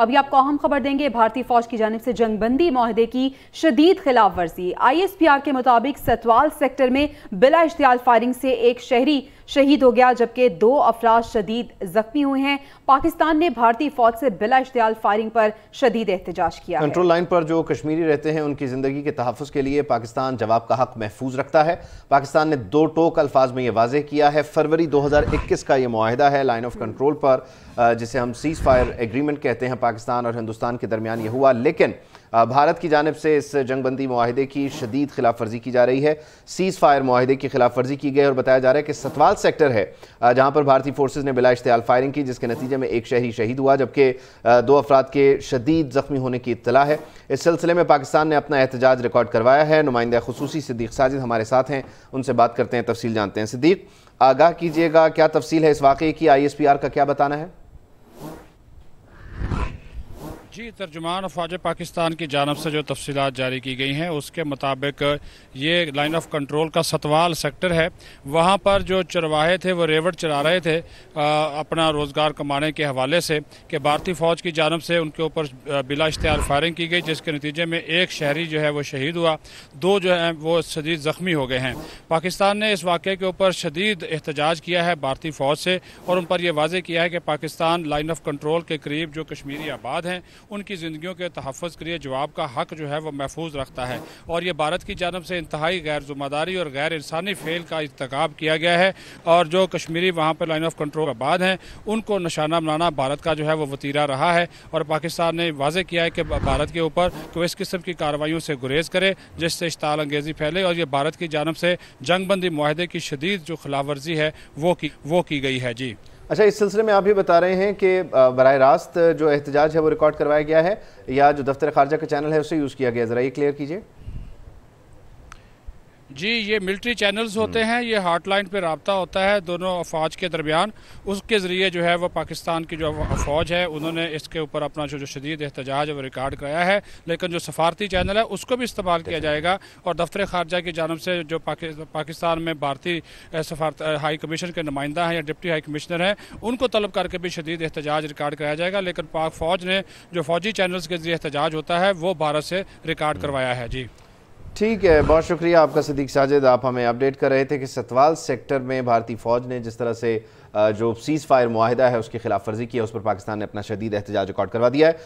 अभी आपको अहम खबर देंगे भारतीय फौज की जानब से जंगबंदी माहदे की शदीद खिलाफ वर्जी आई एस पी आर के मुताबिक सतवाल सेक्टर में बिला इश्तियाल फायरिंग से एक शहरी शहीद हो गया जबकि दो अफराज शदीद जख्मी हुए हैं पाकिस्तान ने भारतीय फौज से बिला इश्तियाल फायरिंग पर शदीद एहतजाज किया कंट्रोल लाइन पर जो कश्मीरी रहते हैं उनकी ज़िंदगी के तहफ़ के लिए पाकिस्तान जवाब का हक महफूज रखता है पाकिस्तान ने दो टोक अल्फाज में यह वाजह किया है फरवरी दो हज़ार इक्कीस का यह माहिदा है लाइन ऑफ कंट्रोल पर जिसे हम सीज़ फायर एग्रीमेंट कहते हैं पाकिस्तान और हिंदुस्तान के दरमियान ये हुआ लेकिन भारत की जानब से इस जंगबंदी माहे की शदीद खिलाफ वर्जी की जा रही है सीज़ फायर माहे की खिलाफ वर्जी की गई और बताया जा रहा है कि सतवाल बारात सेक्टर है जहां पर भारतीय फोर्सेस ने बिला इश्तियाल फायरिंग की जिसके नतीजे में एक शहरी शहीद हुआ जबकि दो अफराद के शदीद ज़ख्मी होने की इतला है इस सिलसिले में पाकिस्तान ने अपना एहतजाज रिकॉर्ड करवाया है नुमाइंदा खसूसी सिद्दीक साजिद हमारे साथ हैं उनसे बात करते हैं तफसील जानते हैं सिद्दीक आगाह कीजिएगा क्या तफसील है इस वाक़े की आई का क्या बताना है जी तर्जुमान फ्वाज पाकिस्तान की जानब से जो तफसीत जारी की गई हैं उसके मुताबिक ये लाइन ऑफ कंट्रोल का सतवाल सेक्टर है वहाँ पर जो चरवाहे थे वो रेवड़ चला रहे थे आ, अपना रोज़गार कमाने के हवाले से कि भारतीय फ़ौज की जानब से उनके ऊपर बिला इश्तार फायरिंग की गई जिसके नतीजे में एक शहरी जो है वो शहीद हुआ दो जो है वो शदीद ज़ख्मी हो गए हैं पाकिस्तान ने इस वाक़े के ऊपर शदीद एहतजाज किया है भारतीय फ़ौज से और उन पर यह वाजे किया है कि पाकिस्तान लाइन ऑफ कंट्रोल के करीब जो कश्मीरी आबाद हैं उनकी ज़िंदगियों के तहफ़ के लिए जवाब का हक जो है वह महफूज रखता है और ये भारत की जानब से इंतहाई गैर जुम्मेदारी और गैर इंसानी फेल का इरतकब किया गया है और जो कश्मीरी वहाँ पर लाइन ऑफ कंट्रोल आबाद हैं उनको निशाना बनाना भारत का जो है वो वतीरा रहा है और पाकिस्तान ने वाजे किया है कि भारत के ऊपर कि तो इस किस्म की कार्रवाइयों से गुरेज करे जिससे इश्ताल अंगेज़ी फैले और ये भारत की जानब से जंग बंदी माहदे की शदीद जो खिलाफ वर्जी है वो की वो की गई है जी अच्छा इस सिलसिले में आप भी बता रहे हैं कि बर रास्त जो एहतजाज है वो रिकॉर्ड करवाया गया है या जो दफ्तर खारजा का चैनल है उसे यूज़ किया गया ज़रा ये क्लियर कीजिए जी ये मिलिट्री चैनल्स होते हैं ये लाइन पे रबता होता है दोनों अफवाज के दरमियान उसके ज़रिए जो है वो पाकिस्तान की जो अफवाज है उन्होंने इसके ऊपर अपना जो जो शदीद एहतजाज वो रिकॉर्ड कराया है लेकिन जो सफारती चैनल है उसको भी इस्तेमाल किया जाएगा और दफ्तर खारजा की जानब से जो पाकि, पाकिस्तान में भारतीय सफारत हाई कमीशन के नुमाइंदा हैं या डिप्टी हाई कमिश्नर हैं उनको तलब करके भी शदीद एहतजाज रिकॉर्ड कराया जाएगा लेकिन पाक फ़ौज ने जो फौजी चैनल्स के ज़रिए एहतजाज होता है वो भारत से रिकॉर्ड hmm. करवाया है जी ठीक है बहुत शुक्रिया आपका सदीक साजिद आप हमें अपडेट कर रहे थे कि सतवाल सेक्टर में भारतीय फ़ौज ने जिस तरह से जो सीज़ फायर माहिदा है उसके खिलाफ वर्जी की है उस पर पाकिस्तान ने अपना शदीद एहतजाज रिकॉर्ड करवा दिया है